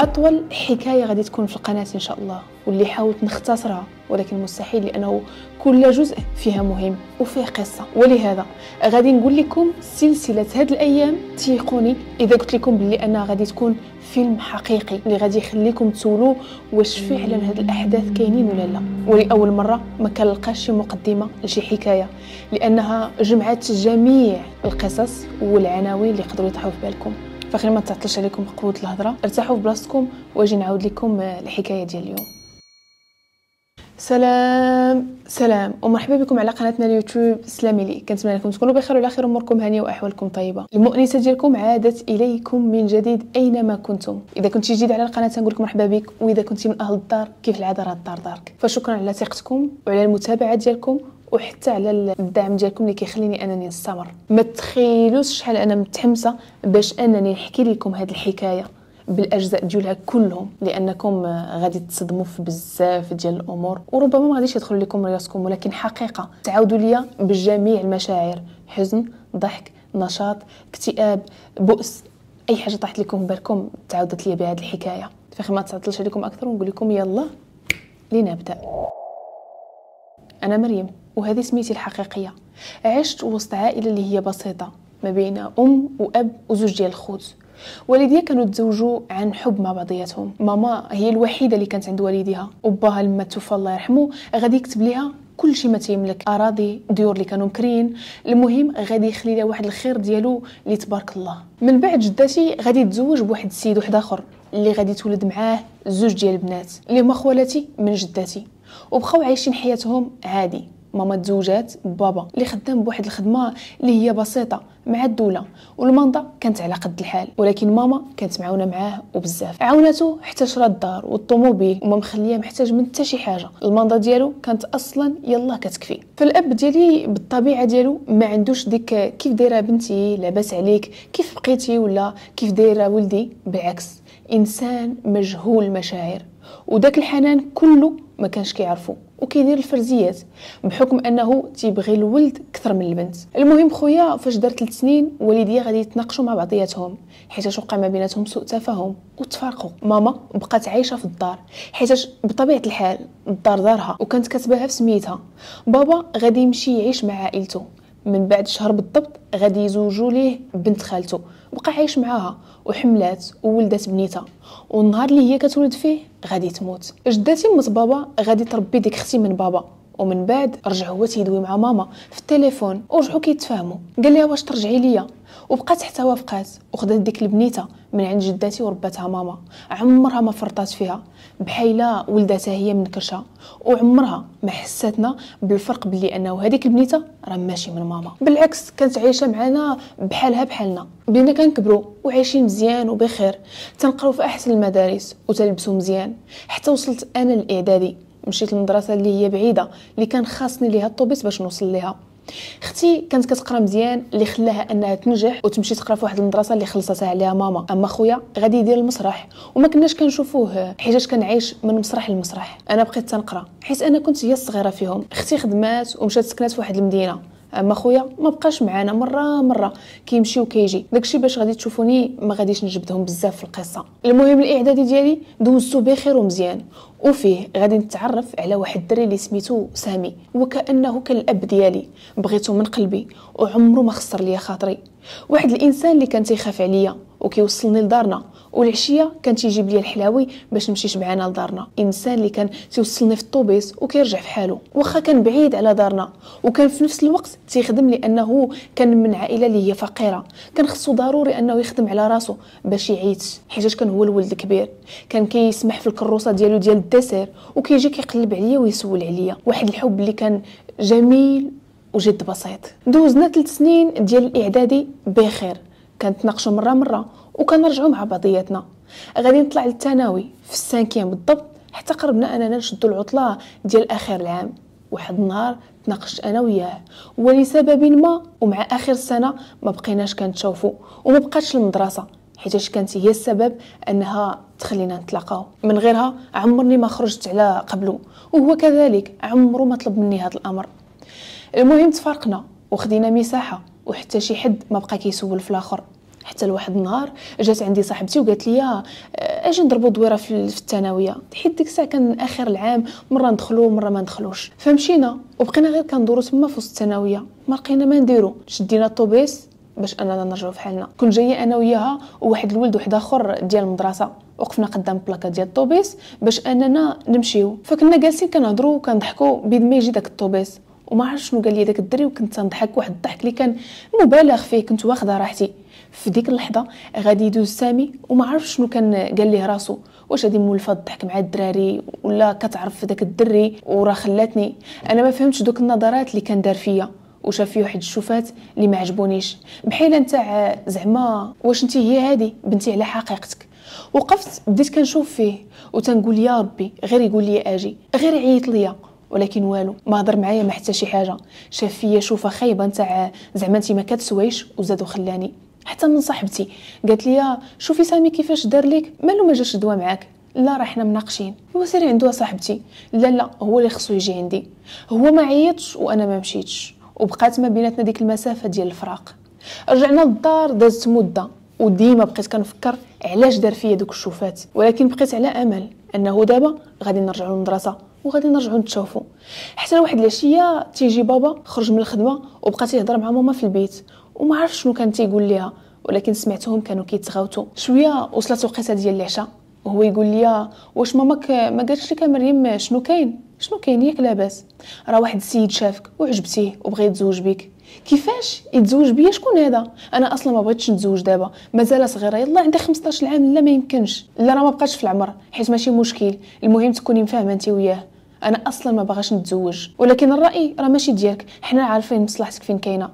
اطول حكايه غادي تكون في القناه ان شاء الله واللي حاولت نختصرها ولكن مستحيل لانه كل جزء فيها مهم وفيه قصه ولهذا غادي نقول لكم سلسله هاد الايام تيقوني اذا قلت لكم بلي انا غادي تكون فيلم حقيقي اللي غادي يخليكم تسولوا واش فعلا هاد الاحداث كاينين ولا لا ولاول مره ما كنلقاش شي مقدمه لشي حكايه لانها جمعت جميع القصص والعناوين اللي قدروا يطيحوا في بالكم فخير ما تعطلش عليكم قوه الهضره ارتاحوا في بلاصتكم واجي نعاود لكم الحكايه ديال اليوم سلام سلام ومرحبا بكم على قناتنا اليوتيوب سلامي لي كنتمنى لكم تكونوا بخير وعلى خير اموركم هانيه واحوالكم طيبه المؤنسه ديالكم عادت اليكم من جديد اينما كنتم اذا كنت جديد على القناه نقول لكم مرحبا بك واذا كنت من اهل الدار كيف العاده راه الدار دارك فشكرا على ثقتكم وعلى المتابعه ديالكم وحتى على الدعم ديالكم اللي كيخليني انني نستمر ما تخيلوش شحال انا متحمسه باش انني نحكي لكم هذه الحكايه بالاجزاء ديالها كلهم لانكم غادي تصدموا في بزاف ديال الامور وربما ما غاديش يدخل لكم راسكم ولكن حقيقه تعاودوا ليا بجميع المشاعر حزن ضحك نشاط اكتئاب بؤس اي حاجه طاحت لكم في بالكم تعاودت ليا بهذه الحكايه فاخي ما تعطلش عليكم اكثر ونقول لكم يلا لنبدا أنا مريم وهذه سميتي الحقيقية عشت وسط عائلة اللي هي بسيطة ما بين أم وأب وزوج ديال الخوت والديا كانوا تزوجوا عن حب مع بعضياتهم ماما هي الوحيده اللي كانت عند والديها وباها لما توفى الله يرحمه غادي يكتب ليها كل شيء ما تيملك اراضي ديور اللي كانوا مكرين المهم غادي يخلي لها واحد الخير ديالو اللي تبارك الله من بعد جداتي غادي تزوج بواحد السيد واحد اخر اللي غادي تولد معاه زوج ديال البنات اللي هما خوالاتي من جداتي وبقاو عايشين حياتهم عادي ماما تزوجات بابا اللي خدام بواحد الخدمه اللي هي بسيطه مع الدوله والمنضه كانت على قد الحال ولكن ماما كانت معاونه معاه وبزاف عاوناتو حتى شرا الدار والطوموبيل وما مخليه محتاج من حتى شي حاجه المنضه ديالو كانت اصلا يلا كتكفي فالاب ديالي بالطبيعه ديالو ما عندوش ديك كيف دايره بنتي لاباس عليك كيف بقيتي ولا كيف دايره ولدي بالعكس انسان مجهول المشاعر وداك الحنان كله ما كانش كيعرفوا وكيدير الفرزيات بحكم انه تيبغي الولد اكثر من البنت المهم خويا فاش دار 3 سنين والديا غادي يتناقشوا مع بعضياتهم حيت وقع ما بيناتهم سوء تفاهم وتفارقوا ماما بقات عايشه في الدار حيت بطبيعه الحال الدار دارها وكانت كتباها في سميتها بابا غادي يمشي يعيش مع عائلته من بعد شهر بالضبط غادي يزوجوا ليه بنت خالته بقى عايش معاها وحملات وولدات بنيتها والنهار اللي هي كتولد فيه غادي تموت جداتي مت بابا غادي تربي ديك اختي من بابا ومن بعد رجع هو تيدوي مع ماما في التليفون ورجعوا كيتفاهموا قال لها واش ترجعي ليا وبقات حتى وافقات وخدات ديك البنيته من عند جداتي ورباتها ماما عمرها ما فرطات فيها بحيله ولداتها هي من كرشه وعمرها ما حساتنا بالفرق بلي انه هذيك البنيته راه ماشي من ماما بالعكس كانت عايشه معنا بحالها بحالنا بينا كنكبروا وعايشين مزيان وبخير تنقراو في احسن المدارس وتلبسوا مزيان حتى وصلت انا الاعدادي مشيت للمدرسه اللي هي بعيده اللي كان خاصني ليها الطوبيس باش نوصل ليها اختي كانت كتقرا مزيان اللي خلاها انها تنجح وتمشي تقرا في واحد المدرسه اللي خلصتها عليها ماما اما خويا غادي يدير المسرح وما كناش كنشوفوه حيتاش كنعيش من مسرح لمسرح انا بقيت تنقرا حيت انا كنت هي الصغيره فيهم اختي خدمات ومشات سكنات في واحد المدينه اما خويا ما بقاش معانا مره مره كيمشي وكيجي داكشي باش غادي تشوفوني ما غاديش نجبدهم بزاف في القصه المهم الاعدادي ديالي دوزتو بخير ومزيان وفيه غادي نتعرف على واحد الدري اللي سميتو سامي وكانه كان الاب ديالي بغيتو من قلبي وعمره ما خسر ليا خاطري واحد الانسان اللي كان تيخاف عليا وكيوصلني لدارنا والعشيه كان تيجيب لي الحلاوي باش نمشي شبعانه لدارنا انسان اللي كان تيوصلني في الطوبيس وكيرجع في حاله واخا كان بعيد على دارنا وكان في نفس الوقت تيخدم لانه كان من عائله اللي هي فقيره كان خصو ضروري انه يخدم على راسو باش يعيش حيت كان هو الولد الكبير كان كيسمح في الكروسه ديالو ديال الدسير وكيجي كيقلب عليا ويسول عليا واحد الحب اللي كان جميل وجد بسيط دوزنا ثلاث سنين ديال الاعدادي بخير كنتناقشوا مره مره وكنرجعوا مع بعضياتنا غادي نطلع للثانوي في السانكيام بالضبط حتى قربنا اننا نشدوا العطله ديال اخر العام واحد النهار تناقشت انا وياه ولسبب ما ومع اخر السنه ما بقيناش كنتشوفوا وما بقاتش المدرسه حيتاش كانت هي السبب انها تخلينا نتلاقاو من غيرها عمرني ما خرجت على قبله وهو كذلك عمره ما طلب مني هذا الامر المهم تفارقنا وخدينا مساحه وحتى شي حد ما بقى كيسول في الاخر حتى لواحد النهار جات عندي صاحبتي وقالت لي آه، اجي نضربوا دويره في الثانويه حيت ديك الساعه كان اخر العام مره ندخلو مره ما ندخلوش فمشينا وبقينا غير كندورو تما في وسط الثانويه ما لقينا ما نديرو شدينا الطوبيس باش اننا نرجعو في حالنا كنت جايه انا وياها وواحد الولد واحد اخر ديال المدرسه وقفنا قدام بلاكا ديال الطوبيس باش اننا نمشيو فكنا جالسين كنهضروا وكنضحكوا بيد ما يجي داك الطوبيس وما عرفت شنو قال لي داك الدري وكنت تنضحك واحد الضحك اللي كان مبالغ فيه كنت واخده راحتي في ديك اللحظه غادي يدوز سامي وما عرفش شنو كان قال ليه راسو واش هادي مولفه الضحك مع الدراري ولا كتعرف داك الدري وراه خلاتني انا ما فهمتش دوك النظرات اللي كان دار فيا وشاف فيه واحد الشوفات اللي ما عجبونيش بحال نتاع زعما واش انت هي هادي بنتي على حقيقتك وقفت بديت كنشوف فيه وتنقول يا ربي غير يقول لي اجي غير يعيط ليا ولكن والو ما هضر معايا ما حتى شي حاجه شاف فيا شوفه خايبه نتاع زعما انت ما كتسويش وزادو خلاني حتى من صاحبتي قالت لي شوفي سامي كيفاش دار ليك مالو ما جاش دوا معاك لا راه حنا مناقشين هو سير عندو صاحبتي لا لا هو اللي خصو يجي عندي هو ما عيطش وانا ما مشيتش وبقات ما بيناتنا ديك المسافه ديال الفراق رجعنا للدار دازت مده وديما بقيت كنفكر علاش دار فيا دوك الشوفات ولكن بقيت على امل انه دابا غادي نرجعوا للمدرسه وغادي نرجعوا نتشافوا حتى واحد العشيه تيجي بابا خرج من الخدمه وبقى تيهضر مع ماما في البيت وما عرف شنو كان تيقول ليها ولكن سمعتهم كانوا كيتغاوتوا شويه وصلت وقيته ديال العشاء وهو يقول لي واش ماماك ما قالتش لك مريم شنو كاين شنو كاين ياك لاباس راه واحد السيد شافك وعجبتيه وبغى يتزوج بك كيفاش يتزوج بيا شكون هذا انا اصلا ما بغيتش نتزوج دابا مازال صغيره يلا عندي 15 عام لا ما يمكنش لا راه ما بقاش في العمر حيت ماشي مشكل المهم تكوني مفاهمه انت وياه انا اصلا ما باغاش نتزوج ولكن الراي راه ماشي ديالك حنا عارفين مصلحتك فين كاينه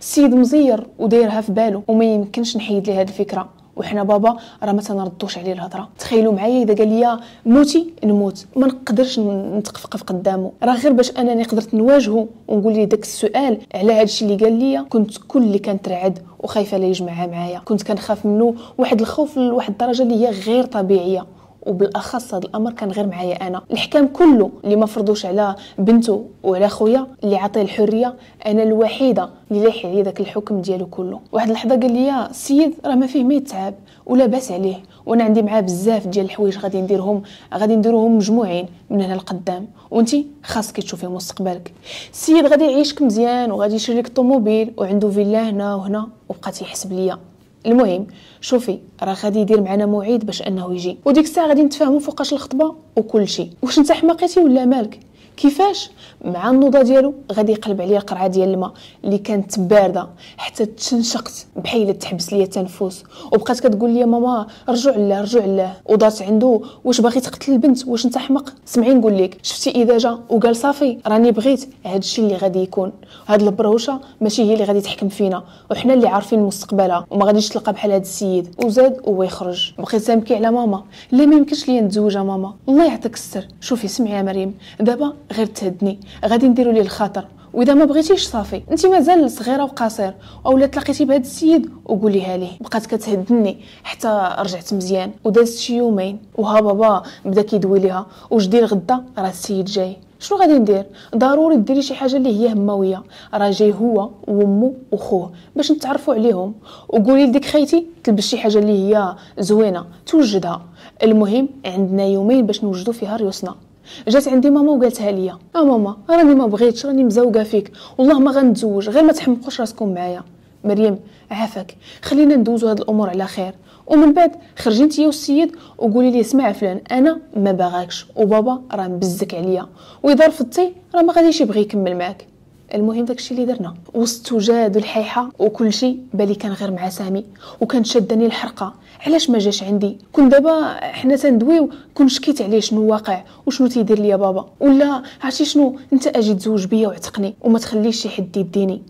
السيد مزير ودايرها في بالو وما يمكنش نحيد ليه هذه الفكره وحنا بابا راه ما تنردوش عليه الهضره تخيلوا معايا اذا قال لي موتي نموت ما نقدرش نتقفقف قدامه راه غير باش انني قدرت نواجهه ونقول ليه داك السؤال على هذا الشيء اللي قال لي كنت كل اللي كنترعد وخايفه لا يجمعها معايا كنت كنخاف منه واحد الخوف لواحد الدرجه اللي هي غير طبيعيه وبالاخص هذا الامر كان غير معايا انا الحكام كله اللي ما فرضوش على بنته وعلى خويا اللي عطيه الحريه انا الوحيده اللي لايح عليا داك الحكم ديالو كله واحد اللحظه قال لي السيد راه ما فيه ما يتعب ولا باس عليه وانا عندي معاه بزاف ديال الحوايج غادي نديرهم غادي نديرهم مجموعين من هنا لقدام وانت خاصك تشوفي مستقبلك السيد غادي يعيشك مزيان وغادي يشري لك الطوموبيل وعنده فيلا هنا وهنا وبقى تيحسب ليا المهم شوفي راه غادي يدير معنا موعد باش انه يجي وديك الساعه غادي نتفاهموا فوقاش الخطبه وكل شيء واش انت حماقيتي ولا مالك كيفاش مع النوضه ديالو غادي يقلب عليا قرعه ديال الماء اللي كانت بارده حتى تشنشقت بحيله تحبس ليا التنفس وبقات كتقول لي ماما رجع لله رجع لله وضات عنده واش باغي تقتل البنت واش انت حمق سمعي نقول لك شفتي اذا جا وقال صافي راني بغيت هذا الشيء اللي غادي يكون هاد البروشه ماشي هي اللي غادي تحكم فينا وحنا اللي عارفين مستقبلها وما غاديش تلقى بحال هاد السيد وزاد وهو يخرج بقيت تنبكي على ماما لا ما يمكنش ليا نتزوج ماما الله يعطيك السر شوفي سمعي يا مريم دابا غير تهدني غادي نديرو ليه الخاطر واذا ما بغيتيش صافي انت مازال صغيره وقصير اولا تلاقيتي بهذا السيد وقوليها ليه بقات كتهدني حتى رجعت مزيان ودازت شي يومين وها بابا بدا كيدوي ليها واش دير غدا راه السيد جاي شنو غادي ندير ضروري ديري شي حاجه اللي هي هماويه راه جاي هو وامو وخوه باش نتعرفوا عليهم وقولي لديك خيتي تلبس شي حاجه اللي هي زوينه توجدها المهم عندنا يومين باش نوجدوا فيها ريوسنا جات عندي ماما وقالتها ليا اه ماما راني ما بغيتش راني مزوقه فيك والله ما غنتزوج غير ما تحمقوش راسكم معايا مريم عافاك خلينا ندوزو هاد الامور على خير ومن بعد خرجي انت والسيد وقولي ليه اسمع فلان انا ما باغاكش وبابا راه مبزك عليا واذا رفضتي راه ما غاديش يبغي يكمل معاك المهم داكشي اللي درنا جاد الحيحه وكل شيء بالي كان غير مع سامي وكان شدني الحرقه علاش ما جاش عندي كون دابا حنا تندويو كون شكيت عليه شنو واقع وشنو تيدير ليا بابا ولا عرفتي شنو انت اجي تزوج بيا وعتقني وما تخليش شي حد يديني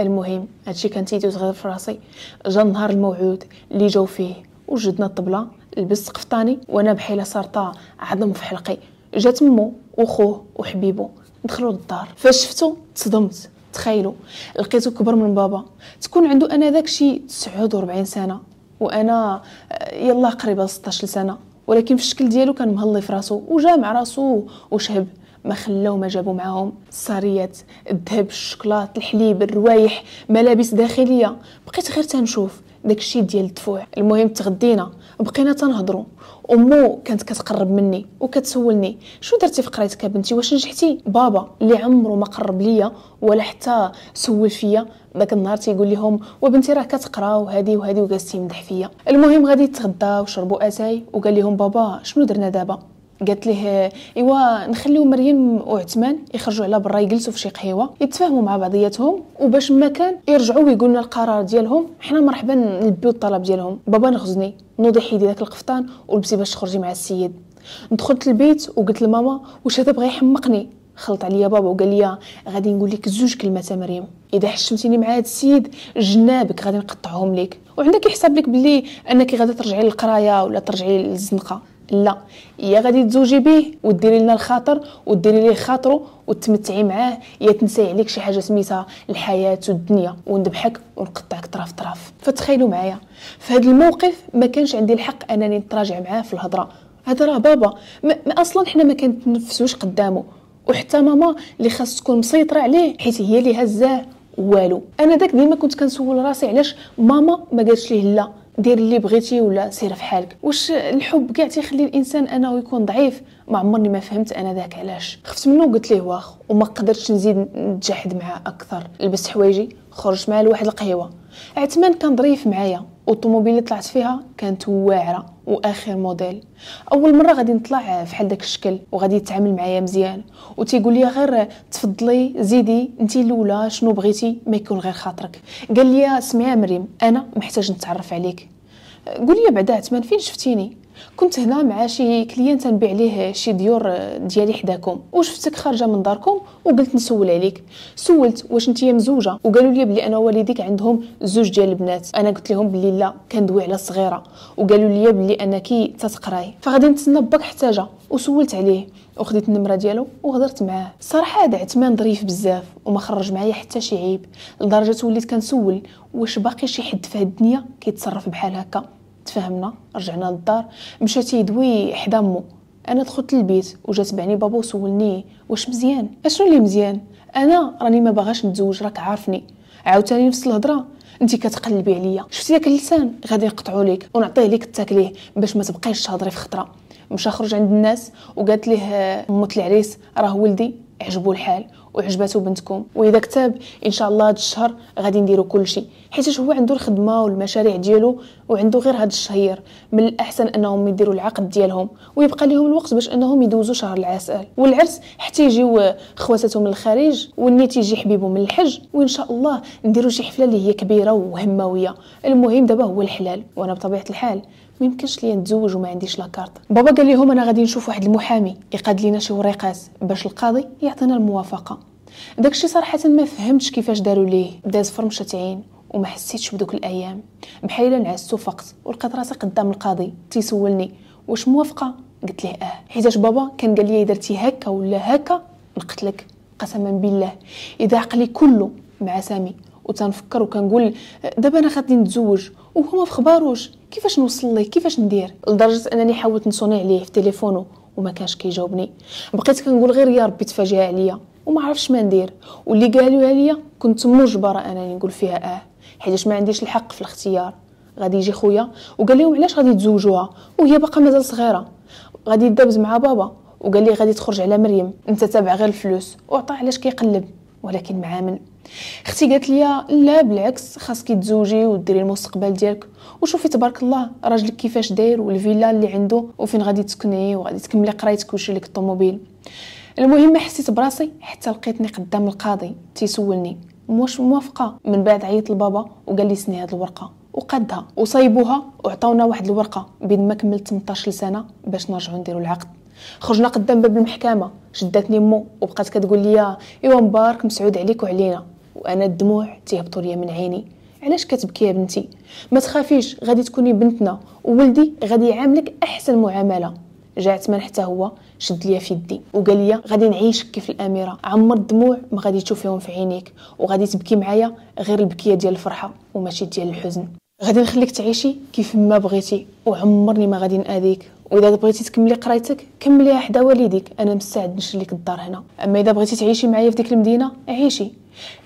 المهم هادشي كان تيدوز غير في راسي جا النهار الموعود اللي جاو فيه وجدنا الطبله لبست قفطاني وانا بحيله سرطه عظم في حلقي جات مو وخوه وحبيبه دخلوا للدار فاش شفتو تصدمت تخيلوا لقيتو كبر من بابا تكون عنده انا ذاك شي 49 سنه وانا آه، يلا قريبه 16 سنه ولكن في الشكل ديالو كان مهلي في راسو وجامع راسو وشهب ما خلاو ما جابو معاهم الصاريات الذهب الشكلاط الحليب الروايح ملابس داخليه بقيت غير تنشوف داكشي ديال الدفوع المهم تغدينا بقينا تنهضروا امو كانت كتقرب مني وكتسولني شنو درتي في قرايتك بنتي واش نجحتي بابا اللي عمرو ما قرب ليا ولا حتى سول فيا داك النهار تيقول لهم وبنتي راه كتقرا وهادي وهادي وجالس يمدح فيا المهم غادي تغدا وشربوا اتاي وقال لهم بابا شنو درنا دابا قالت ليه ايوا نخليو مريم وعثمان يخرجوا على برا يجلسوا في شي قهيوه يتفاهموا مع بعضياتهم وباش ما كان يرجعوا ويقولوا لنا القرار ديالهم حنا مرحبا نلبيو الطلب ديالهم بابا نغزني نوضي حيدي داك القفطان ولبسي باش تخرجي مع السيد دخلت البيت وقلت لماما واش هذا بغى يحمقني خلط عليا بابا وقال لي غادي نقول لك زوج كلمات مريم اذا حشمتيني مع هذا السيد جنابك غادي نقطعهم لك وعندك يحسب لك بلي انك غادي ترجعي للقرايه ولا ترجعي للزنقه لا يا غادي تزوجي به وديري لنا الخاطر وديري ليه خاطره وتمتعي معاه يا تنساي عليك شي حاجه سميتها الحياه والدنيا ونذبحك ونقطعك طرف طرف فتخيلوا معايا في هذا الموقف ما كانش عندي الحق انني نتراجع معاه في الهضره هذا راه بابا ما, ما اصلا حنا ما كنتنفسوش قدامه وحتى ماما اللي خاص تكون مسيطره عليه حيت هي اللي هزاه والو انا داك ديما كنت كنسول راسي علاش ماما ما قالتش ليه لا دير اللي بغيتي ولا سير في حالك واش الحب كاع تيخلي الانسان انه يكون ضعيف ما عمرني ما فهمت انا ذاك علاش خفت منه وقلت ليه واخ وما قدرتش نزيد نتجاحد معاه اكثر لبست حوايجي خرجت معاه لواحد القهيوه عثمان كان ظريف معايا والطوموبيل اللي طلعت فيها كانت واعره واخر موديل اول مره غادي نطلع فحال داك الشكل وغادي يتعامل معايا مزيان وتيقول لي غير تفضلي زيدي انت الاولى شنو بغيتي ما يكون غير خاطرك قال لي سمعي مريم انا محتاج نتعرف عليك قولي بعدا عثمان فين شفتيني كنت هنا مع شي كليان تنبيع ليه شي ديور ديالي حداكم وشفتك خارجه من داركم وقلت نسول عليك سولت واش انتيا مزوجه وقالوا لي بلي انا والديك عندهم زوج ديال البنات انا قلت لهم بلي لا كندوي على الصغيره وقالوا لي بلي انك تتقراي فغادي نتسنى باك حتى وسولت عليه وخديت النمره ديالو وهضرت معاه صراحه هذا عثمان ظريف بزاف وما خرج معايا حتى شي عيب لدرجه وليت كنسول واش باقي شي حد في هاد الدنيا كيتصرف بحال هكا تفاهمنا رجعنا للدار مشى تيدوي حدا مو انا دخلت للبيت وجا تبعني بابا وسولني واش مزيان اشنو اللي مزيان انا راني ما باغاش نتزوج راك عارفني عاوتاني نفس الهضره انت كتقلبي عليا شفتي داك اللسان غادي نقطعو ليك ونعطيه ليك التاكليه باش ما تبقايش تهضري في خطره مشى خرج عند الناس وقالت ليه مت العريس راه ولدي عجبو الحال وعجباتو بنتكم واذا كتاب ان شاء الله هذا الشهر غادي نديرو كلشي حيت هو عنده الخدمه والمشاريع ديالو وعنده غير هذا الشهير من الاحسن انهم يديروا العقد ديالهم ويبقى لهم الوقت باش انهم يدوزوا شهر العسل والعرس حتى يجيو خواتاتهم من الخارج والنيت يجي حبيبهم من الحج وان شاء الله نديرو شي حفله اللي هي كبيره وهمويه المهم دابا هو الحلال وانا بطبيعه الحال ما يمكنش ليا نتزوج وما عنديش لاكارت بابا قال لهم انا غادي نشوف واحد المحامي يقاد لينا شي وريقات باش القاضي يعطينا الموافقه داكشي صراحه ما فهمتش كيفاش داروا ليه داز فرمشه عين وما حسيتش بدوك الايام بحال الا نعسو فقط ولقيت راسي قدام القاضي تيسولني واش موافقه قلت له اه حيتاش بابا كان قال لي درتي هكا ولا هكا نقتلك قسما بالله اذا عقلي كله مع سامي وتنفكر وكنقول دابا انا غادي نتزوج وهو ما في خباروش كيفاش نوصل ليه كيفاش ندير لدرجه انني حاولت نصوني عليه في تليفونه وما كانش كيجاوبني بقيت كنقول غير يا ربي تفاجئ عليا وما عرفش ما ندير واللي قالوها ليا كنت مجبره انني نقول فيها اه حيتاش ما عنديش الحق في الاختيار غادي يجي خويا وقال لهم علاش غادي تزوجوها وهي باقا مازال صغيره غادي يدبز مع بابا وقال لي غادي تخرج على مريم انت تابع غير الفلوس وعطاه علاش كيقلب ولكن مع من اختي قالت لي لا بالعكس خاصك تزوجي وديري المستقبل ديالك وشوفي تبارك الله راجلك كيفاش داير والفيلا اللي عنده وفين غادي تسكني وغادي تكملي قرايتك وشري لك الطوموبيل المهم ما حسيت براسي حتى لقيتني قدام القاضي تيسولني واش موافقه من بعد عيط لبابا وقال لي سني هاد الورقه وقدها وصايبوها وعطاونا واحد الورقه بين ما كملت 18 سنه باش نرجعوا نديروا العقد خرجنا قدام باب المحكمه شداتني مو وبقات كتقول لي ايوا مبارك مسعود عليك وعلينا وانا الدموع تيهبطوا ليا من عيني علاش كتبكي يا بنتي ما تخافيش غادي تكوني بنتنا وولدي غادي يعاملك احسن معامله جا عثمان حتى هو شد ليا في يدي وقال ليا غادي نعيشك كيف الاميره عمر الدموع ما غادي تشوفيهم في عينيك وغادي تبكي معايا غير البكيه ديال الفرحه وماشي ديال الحزن غادي نخليك تعيشي كيف ما بغيتي وعمرني ما غادي ناذيك واذا بغيتي تكملي قرايتك كمليها حدا والديك انا مستعد نشري لك الدار هنا اما اذا بغيتي تعيشي معايا في ديك المدينه عيشي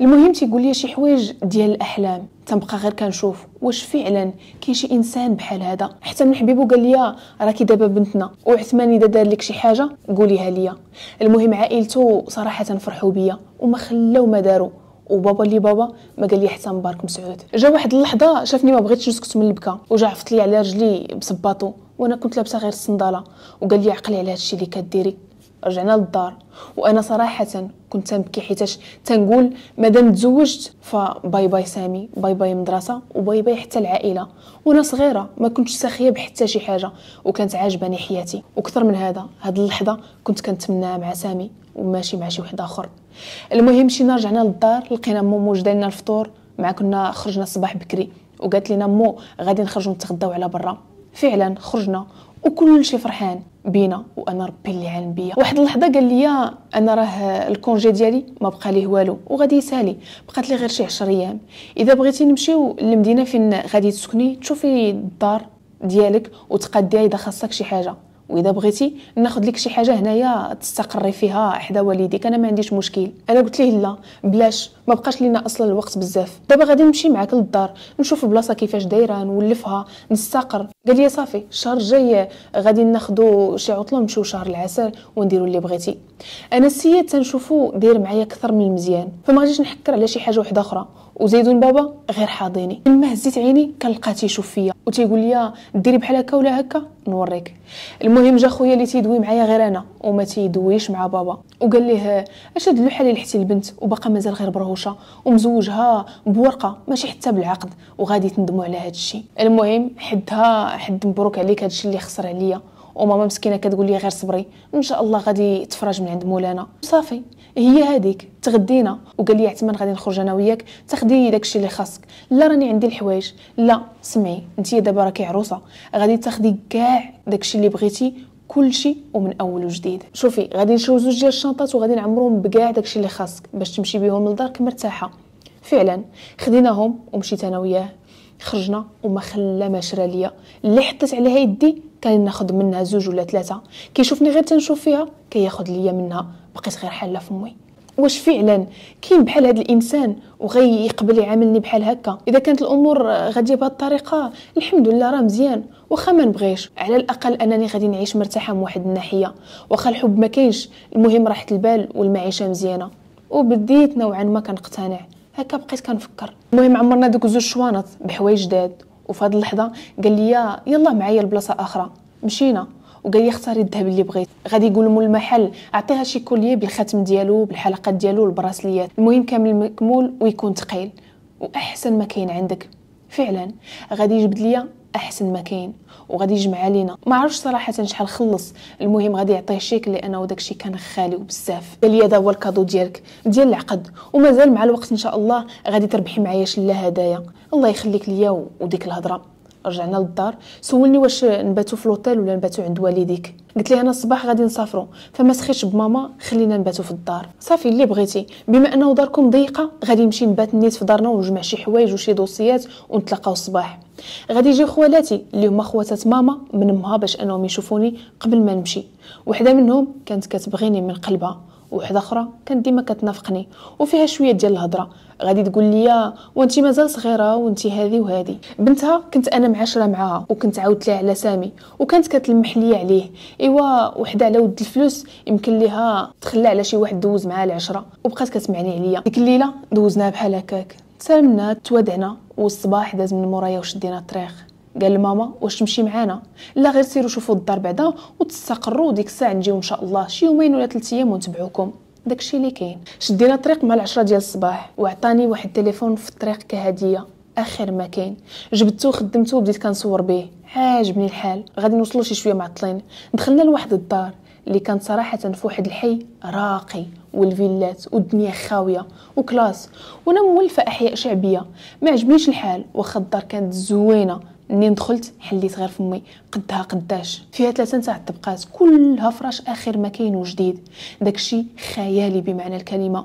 المهم تيقول لي شي حوايج ديال الاحلام تنبقى غير كنشوف واش فعلا كاين شي انسان بحال هذا حتى من حبيبو قال لي راكي دابا بنتنا وعثمان اذا دار لك شي حاجه قوليها ليا المهم عائلته صراحه فرحوا بيا وما خلاو ما داروا وبابا لي بابا ما قال لي حتى مبارك مسعود جا واحد اللحظه شافني ما بغيتش نسكت من البكا وجا عفط لي على رجلي بصباطو وانا كنت لابسه غير الصنداله وقال لي عقلي على هادشي اللي كديري رجعنا للدار وانا صراحه كنت تنبكي حيتاش تنقول مادام تزوجت فباي باي سامي باي باي مدرسه وباي باي حتى العائله وانا صغيره ما كنتش ساخيه بحتى شي حاجه وكانت عاجباني حياتي وكثر من هذا هاد اللحظه كنت كنتمناها مع سامي وماشي مع شي واحد اخر المهم مشينا رجعنا للدار لقينا مو موجده لنا الفطور مع كنا خرجنا الصباح بكري وقالت لنا مو غادي نخرجوا نتغداو على برا فعلا خرجنا وكل شيء فرحان بينا وانا ربي اللي عالم بيا واحد اللحظه قال لي انا راه الكونجي ديالي ما بقى ليه والو وغادي يسالي بقات لي غير شي 10 ايام اذا بغيتي نمشيو للمدينه فين غادي تسكني تشوفي الدار ديالك وتقدي اذا خاصك شي حاجه واذا بغيتي ناخذ لك شي حاجه هنايا تستقري فيها حدا والديك انا ما عنديش مشكل انا قلت ليه لا بلاش ما بقاش لينا اصلا الوقت بزاف دابا غادي نمشي معاك للدار نشوف البلاصه كيفاش دايره نولفها نستقر قال لي صافي الشهر الجاي غادي ناخدو شي عطله نمشيو شهر العسل ونديروا اللي بغيتي انا السيد تنشوفو داير معايا اكثر من المزيان فما غاديش نحكر على شي حاجه وحده اخرى وزيد بابا غير حاضيني لما هزيت عيني كنلقاه تيشوف فيا وتيقول لي ديري بحال هكا ولا هكا نوريك المهم جا خويا اللي تيدوي معايا غير انا وما تيدويش مع بابا وقال ليه اش هاد اللوحه اللي لحتي البنت وباقا مازال غير برهوشه ومزوجها بورقه ماشي حتى بالعقد وغادي تندموا على هادشي المهم حدها حد مبروك عليك هادشي اللي خسر عليا وماما مسكينه كتقول لي غير صبري ان شاء الله غادي يتفرج من عند مولانا صافي هي هذيك تغدينا وقال لي عثمان غادي نخرج انا وياك تاخدي داكشي اللي خاصك لا راني عندي الحوايج لا سمعي انت دابا راكي عروسه غادي تاخدي كاع داكشي اللي بغيتي كلشي ومن اول وجديد شوفي غادي نشوف زوج ديال الشنطات وغادي نعمرهم بكاع داكشي اللي خاصك باش تمشي بهم لدارك مرتاحه فعلا خديناهم ومشيت انا وياه خرجنا وما خلى ما شرى ليا اللي حطيت عليها يدي ناخذ منها زوج ولا ثلاثه كيشوفني غير تنشوف فيها كياخذ ليا منها بقيت غير حاله فمي واش فعلا كاين بحال هذا الانسان وغي يقبل يعاملني بحال هكا اذا كانت الامور غادي بهذه الطريقه الحمد لله راه مزيان واخا ما نبغيش على الاقل انني غادي نعيش مرتاحه من واحد الناحيه واخا الحب ما كاينش المهم راحه البال والمعيشه مزيانه وبديت نوعا ما كنقتنع هكا بقيت كنفكر المهم عمرنا دوك زوج شوانط بحوايج جداد وفي هذه اللحظه قال لي يلا معايا لبلاصه اخرى مشينا وقال لي اختاري الذهب اللي بغيت غادي يقول لهم المحل اعطيها شي كوليي بالخاتم ديالو بالحلقات ديالو البراسليات المهم كامل مكمول ويكون ثقيل واحسن ما كاين عندك فعلا غادي يجبد ليا احسن ما كاين وغادي يجمع علينا ما عرفش صراحه شحال خلص المهم غادي يعطيه شيك لانه داكشي كان خالي وبزاف قال لي هذا هو الكادو ديالك ديال العقد ومازال مع الوقت ان شاء الله غادي تربحي معايا شله هدايا الله يخليك ليا وديك الهضره رجعنا للدار سولني واش نباتو في لوطيل ولا نباتو عند والديك قلت لي انا الصباح غادي نسافروا فما سخيتش بماما خلينا نباتو في الدار صافي اللي بغيتي بما انه داركم ضيقه غادي نمشي نبات نيت في دارنا ونجمع شي حوايج وشي دوسيات ونتلاقاو الصباح غادي يجي خوالاتي اللي هما خواتات ماما من امها باش انهم يشوفوني قبل ما نمشي وحده منهم كانت كتبغيني من قلبها وحده اخرى كانت ديما كتنافقني وفيها شويه ديال الهضره غادي تقول لي وانت مازال صغيره وانت هذه وهذه بنتها كنت انا معاشره معاها وكنت عاودت لها على سامي وكانت كتلمح لي عليه ايوا وحده على ود الفلوس يمكن ليها تخلى على شي واحد دوز معاه العشره وبقات كتسمعني عليا ديك الليله دوزناها بحال هكاك تسالمنا توادعنا والصباح داز من مورايا وشدينا الطريق قال لماما واش تمشي معانا لا غير سيروا شوفوا الدار بعدا وتستقروا ديك الساعه نجيو ان شاء الله شي يومين ولا ثلاث ايام ونتبعوكم داكشي اللي كاين شدينا الطريق مع العشرة ديال الصباح وعطاني واحد التليفون في الطريق كهديه اخر ما كاين جبدته خدمته وبديت كنصور به عاجبني الحال غادي نوصلو شي شويه معطلين دخلنا لواحد الدار اللي كانت صراحه في واحد الحي راقي والفيلات والدنيا خاويه وكلاس وانا مولفه احياء شعبيه ما عجبنيش الحال واخا الدار كانت زوينه منين دخلت حليت غير فمي قدها قداش فيها ثلاثة تاع الطبقات كلها فراش اخر ما كاين وجديد داكشي خيالي بمعنى الكلمه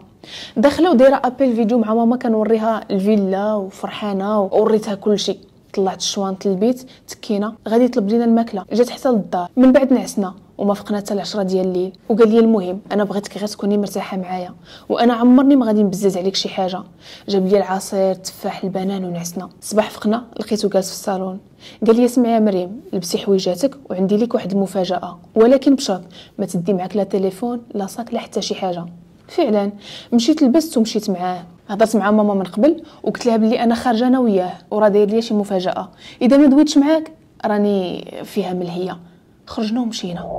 داخله ودايره ابل فيديو مع ماما كنوريها الفيلا وفرحانه ووريتها كلشي طلعت الشوانط للبيت تكينا غادي طلب لينا الماكله جات حتى للدار من بعد نعسنا وما فقنا حتى العشرة ديال الليل وقال لي المهم انا بغيتك غير تكوني مرتاحه معايا وانا عمرني ما غادي نبزز عليك شي حاجه جاب لي العصير التفاح البنان ونعسنا الصباح فقنا لقيته جالس في الصالون قال لي اسمعي يا مريم لبسي حويجاتك وعندي لك واحد المفاجاه ولكن بشرط ما تدي معك لا تليفون لا صاك لا حتى شي حاجه فعلا مشيت لبست ومشيت معاه هضرت مع ماما من قبل وقلت لها بلي انا خارجه انا وياه وراه داير لي شي مفاجاه اذا ما دويتش معاك راني فيها ملهيه خرجنا ومشينا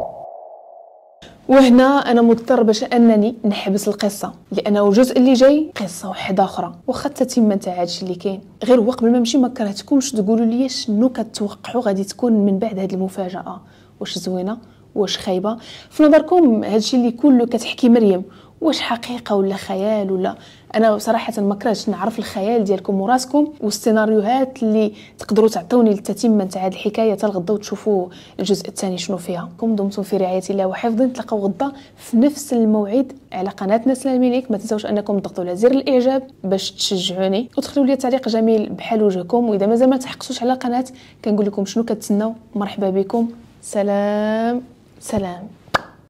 وهنا انا مضطر باش انني نحبس القصه لانه الجزء اللي جاي قصه واحده اخرى واخا التتمه تاع هادشي اللي كاين غير هو قبل ما نمشي ما كرهتكمش تقولوا لي شنو كتوقعوا غادي تكون من بعد هاد المفاجاه واش زوينه واش خايبه في نظركم هادشي اللي كله كتحكي مريم واش حقيقه ولا خيال ولا انا صراحه ما كرهتش نعرف الخيال ديالكم وراسكم والسيناريوهات اللي تقدروا تعطوني التتمه نتاع هذه الحكايه حتى الغدا وتشوفوا الجزء الثاني شنو فيها كم دمتم في رعايه الله وحفظه نتلاقاو غدا في نفس الموعد على قناه نسل الملك ما تنساوش انكم تضغطوا على زر الاعجاب باش تشجعوني وتخليوا لي تعليق جميل بحال وجهكم واذا مازال ما تحققتوش على القناه كنقول لكم شنو كتسناو مرحبا بكم سلام سلام